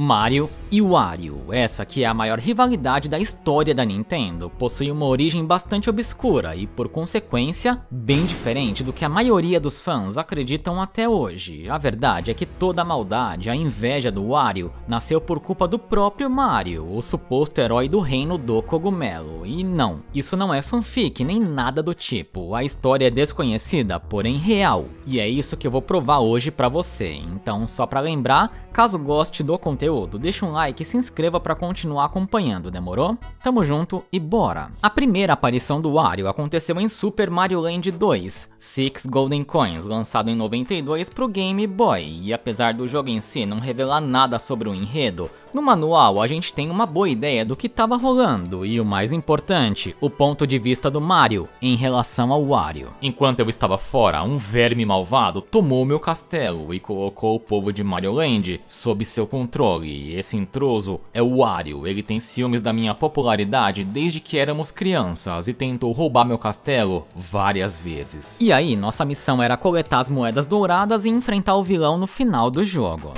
Mario。e Wario. Essa que é a maior rivalidade da história da Nintendo, possui uma origem bastante obscura e, por consequência, bem diferente do que a maioria dos fãs acreditam até hoje. A verdade é que toda a maldade, a inveja do Wario, nasceu por culpa do próprio Mario, o suposto herói do reino do cogumelo. E não, isso não é fanfic nem nada do tipo. A história é desconhecida, porém real. E é isso que eu vou provar hoje para você. Então, só para lembrar, caso goste do conteúdo, deixa um like like e se inscreva para continuar acompanhando, demorou? Tamo junto e bora! A primeira aparição do Wario aconteceu em Super Mario Land 2, Six Golden Coins, lançado em 92 para o Game Boy, e apesar do jogo em si não revelar nada sobre o enredo, no manual, a gente tem uma boa ideia do que estava rolando e o mais importante, o ponto de vista do Mario em relação ao Wario. Enquanto eu estava fora, um verme malvado tomou meu castelo e colocou o povo de Mario Land sob seu controle. Esse intruso é o Wario, ele tem ciúmes da minha popularidade desde que éramos crianças e tentou roubar meu castelo várias vezes. E aí, nossa missão era coletar as moedas douradas e enfrentar o vilão no final do jogo.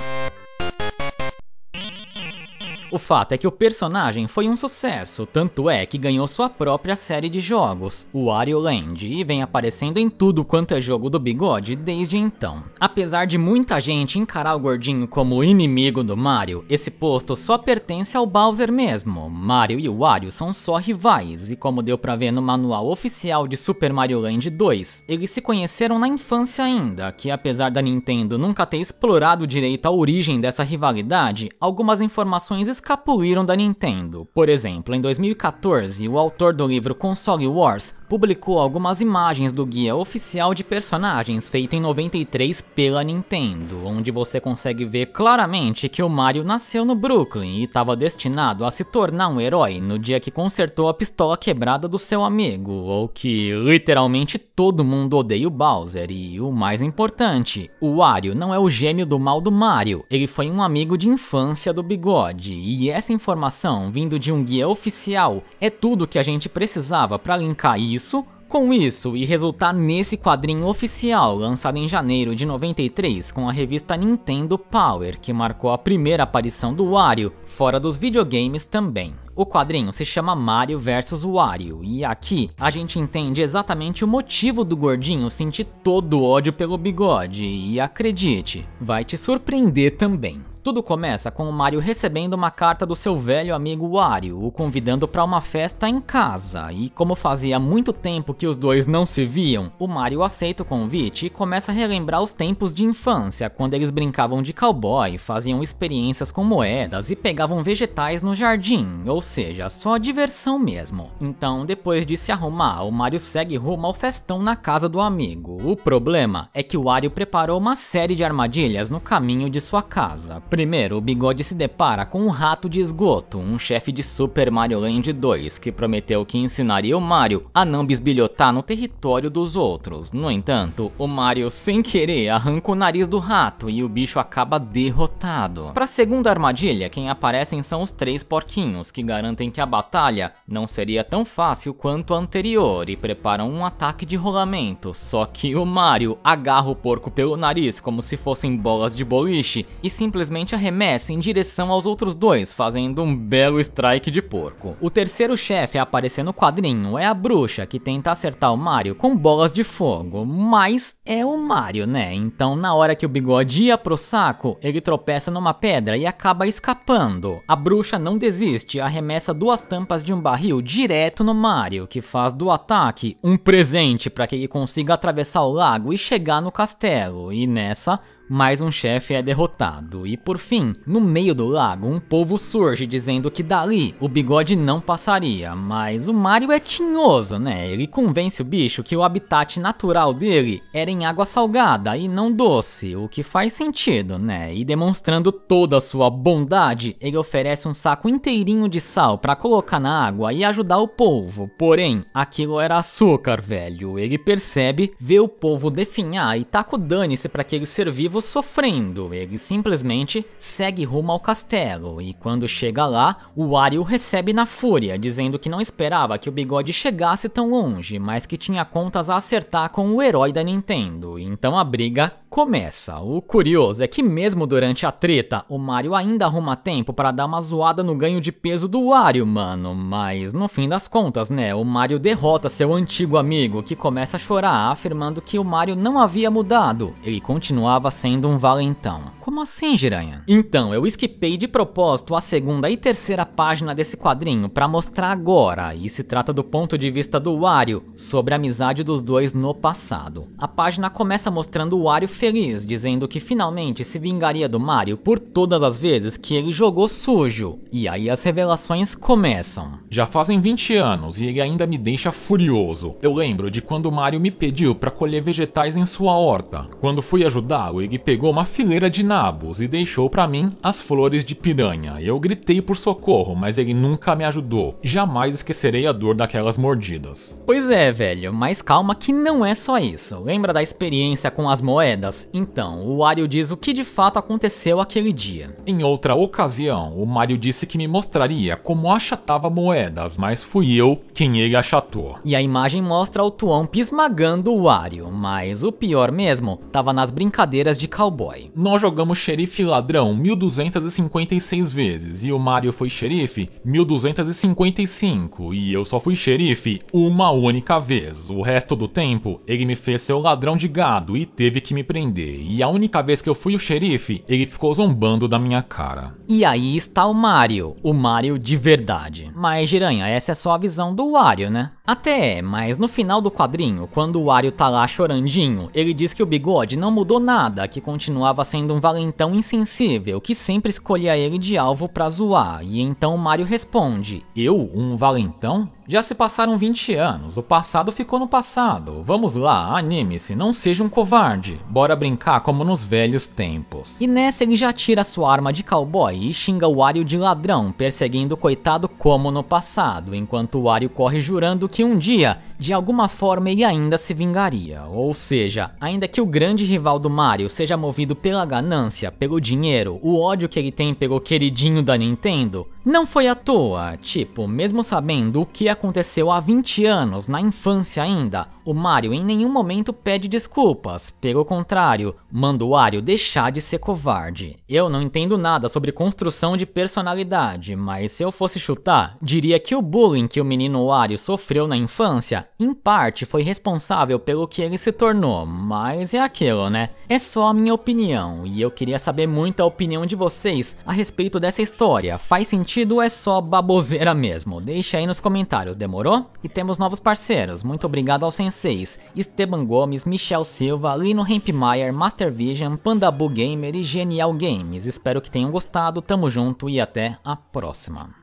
O fato é que o personagem foi um sucesso, tanto é que ganhou sua própria série de jogos, o Wario Land, e vem aparecendo em tudo quanto é jogo do bigode desde então. Apesar de muita gente encarar o gordinho como inimigo do Mario, esse posto só pertence ao Bowser mesmo. Mario e Wario são só rivais, e como deu pra ver no manual oficial de Super Mario Land 2, eles se conheceram na infância ainda, que apesar da Nintendo nunca ter explorado direito a origem dessa rivalidade, algumas informações escapuliram da Nintendo. Por exemplo, em 2014, o autor do livro Console Wars publicou algumas imagens do guia oficial de personagens feito em 93 pela Nintendo, onde você consegue ver claramente que o Mario nasceu no Brooklyn e estava destinado a se tornar um herói no dia que consertou a pistola quebrada do seu amigo, ou que literalmente todo mundo odeia o Bowser e o mais importante, o Wario não é o gênio do mal do Mario, ele foi um amigo de infância do Bigode e essa informação vindo de um guia oficial é tudo que a gente precisava para linkar isso com isso, e resultar nesse quadrinho oficial lançado em janeiro de 93 com a revista Nintendo Power, que marcou a primeira aparição do Wario, fora dos videogames também. O quadrinho se chama Mario vs Wario, e aqui a gente entende exatamente o motivo do gordinho sentir todo o ódio pelo bigode, e acredite, vai te surpreender também. Tudo começa com o Mario recebendo uma carta do seu velho amigo Wario, o convidando para uma festa em casa, e como fazia muito tempo que os dois não se viam, o Mario aceita o convite e começa a relembrar os tempos de infância, quando eles brincavam de cowboy, faziam experiências com moedas e pegavam vegetais no jardim, ou seja, só diversão mesmo. Então, depois de se arrumar, o Mario segue rumo ao festão na casa do amigo. O problema é que o Wario preparou uma série de armadilhas no caminho de sua casa, Primeiro, o Bigode se depara com um rato de esgoto, um chefe de Super Mario Land 2, que prometeu que ensinaria o Mario a não bisbilhotar no território dos outros. No entanto, o Mario, sem querer, arranca o nariz do rato e o bicho acaba derrotado. Para a segunda armadilha, quem aparecem são os três porquinhos, que garantem que a batalha não seria tão fácil quanto a anterior e preparam um ataque de rolamento, só que o Mario agarra o porco pelo nariz como se fossem bolas de boliche e simplesmente arremessa em direção aos outros dois, fazendo um belo strike de porco. O terceiro chefe a aparecer no quadrinho é a bruxa que tenta acertar o Mario com bolas de fogo, mas é o Mario, né? Então na hora que o bigode ia pro saco, ele tropeça numa pedra e acaba escapando. A bruxa não desiste, arremessa duas tampas de um barril direto no Mario, que faz do ataque um presente para que ele consiga atravessar o lago e chegar no castelo, e nessa mais um chefe é derrotado. E por fim, no meio do lago, um povo surge dizendo que dali o bigode não passaria, mas o Mario é tinhoso, né? Ele convence o bicho que o habitat natural dele era em água salgada e não doce, o que faz sentido, né? E demonstrando toda a sua bondade, ele oferece um saco inteirinho de sal para colocar na água e ajudar o povo. Porém, aquilo era açúcar, velho. Ele percebe, vê o povo definhar e taca o dane-se para aqueles ser vivos sofrendo, ele simplesmente segue rumo ao castelo e quando chega lá, o Wario recebe na fúria, dizendo que não esperava que o bigode chegasse tão longe, mas que tinha contas a acertar com o herói da Nintendo, então a briga começa. O curioso é que, mesmo durante a treta, o Mario ainda arruma tempo para dar uma zoada no ganho de peso do Wario, mano. Mas no fim das contas, né? O Mario derrota seu antigo amigo, que começa a chorar, afirmando que o Mario não havia mudado. Ele continuava sendo um valentão. Como assim, Giranha? Então, eu esquipei de propósito a segunda e terceira página desse quadrinho para mostrar agora, e se trata do ponto de vista do Wario sobre a amizade dos dois no passado. A página começa mostrando o Wario feliz, dizendo que finalmente se vingaria do Mario por todas as vezes que ele jogou sujo. E aí as revelações começam. Já fazem 20 anos e ele ainda me deixa furioso. Eu lembro de quando Mario me pediu para colher vegetais em sua horta. Quando fui ajudá-lo, ele pegou uma fileira de nabos e deixou para mim as flores de piranha. Eu gritei por socorro, mas ele nunca me ajudou. Jamais esquecerei a dor daquelas mordidas. Pois é, velho, mas calma que não é só isso. Lembra da experiência com as moedas? delas. Então, o Wario diz o que de fato aconteceu aquele dia. Em outra ocasião, o Mario disse que me mostraria como achatava moedas, mas fui eu quem ele achatou. E a imagem mostra o Tuão pismagando o Wario, mas o pior mesmo, estava nas brincadeiras de cowboy. Nós jogamos xerife ladrão 1256 vezes e o Mario foi xerife 1255 e eu só fui xerife uma única vez. O resto do tempo, ele me fez ser o ladrão de gado e teve que me prender e a única vez que eu fui o xerife, ele ficou zombando da minha cara. E aí está o Mario, o Mario de verdade. Mas, Giranha, essa é só a visão do Wario, né? Até é, mas no final do quadrinho, quando o Wario tá lá chorandinho, ele diz que o bigode não mudou nada, que continuava sendo um valentão insensível, que sempre escolhia ele de alvo pra zoar, e então Mario responde, eu, um valentão? Já se passaram 20 anos, o passado ficou no passado. Vamos lá, anime-se, não seja um covarde. Bora brincar como nos velhos tempos. E nessa ele já tira sua arma de cowboy e xinga o Wario de ladrão, perseguindo o coitado como no passado, enquanto o Wario corre jurando que um dia de alguma forma ele ainda se vingaria, ou seja, ainda que o grande rival do Mario seja movido pela ganância, pelo dinheiro, o ódio que ele tem pelo queridinho da Nintendo, não foi à toa, tipo, mesmo sabendo o que aconteceu há 20 anos, na infância ainda, o Mario em nenhum momento pede desculpas, pelo contrário, manda o Wario deixar de ser covarde. Eu não entendo nada sobre construção de personalidade, mas se eu fosse chutar, diria que o bullying que o menino Wario sofreu na infância em parte foi responsável pelo que ele se tornou, mas é aquilo, né? É só a minha opinião, e eu queria saber muito a opinião de vocês a respeito dessa história. Faz sentido ou é só baboseira mesmo? Deixa aí nos comentários, demorou? E temos novos parceiros, muito obrigado aos senseis, Esteban Gomes, Michel Silva, Lino Hempmeyer, Master Vision, Pandabu Gamer e Genial Games. Espero que tenham gostado, tamo junto e até a próxima.